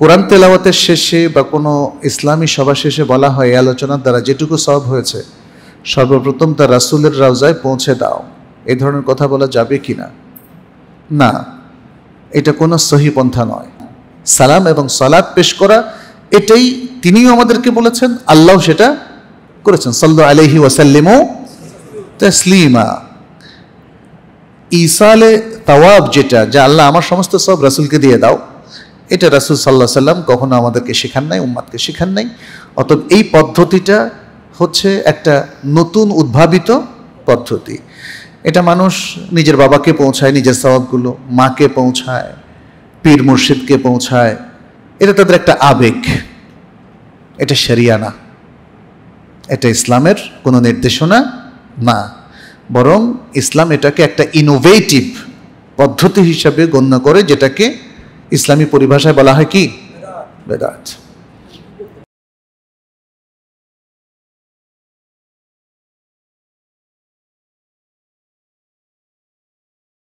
কোরআন তেলাওয়াতের শেষে বা কোনো ইসলামী সভা শেষে বলা হয় এই আলোচনার দ্বারা যেটুকু সব হয়েছে সর্বপ্রথম তা রাসুলের রাউজায় পৌঁছে দাও এ ধরনের কথা বলা যাবে কি না না এটা কোনো সহি পন্থা নয় সালাম এবং সালাদ পেশ করা এটাই তিনিও আমাদেরকে বলেছেন আল্লাহ সেটা করেছেন সাল্লু আলহি ওয়াসাল্লিমও তসলিমা ইসালে তাওয়াব যেটা যা আল্লাহ আমার সমস্ত সব রাসুলকে দিয়ে দাও এটা রাসুল সাল্লাহ সাল্লাম কখনো আমাদেরকে শেখান নাই উম্মাদকে শেখান নাই অতএব এই পদ্ধতিটা হচ্ছে একটা নতুন উদ্ভাবিত পদ্ধতি এটা মানুষ নিজের বাবাকে পৌঁছায় নিজের স্বভাবগুলো মাকে পৌঁছায় পীর মুর্শিদকে পৌঁছায় এটা তাদের একটা আবেগ এটা শরিয়ানা এটা ইসলামের কোনো নির্দেশনা না বরং ইসলাম এটাকে একটা ইনোভেটিভ পদ্ধতি হিসাবে গণ্য করে যেটাকে इस्लामी परिभाषाে বলা হয় কি বেদাত বেদাত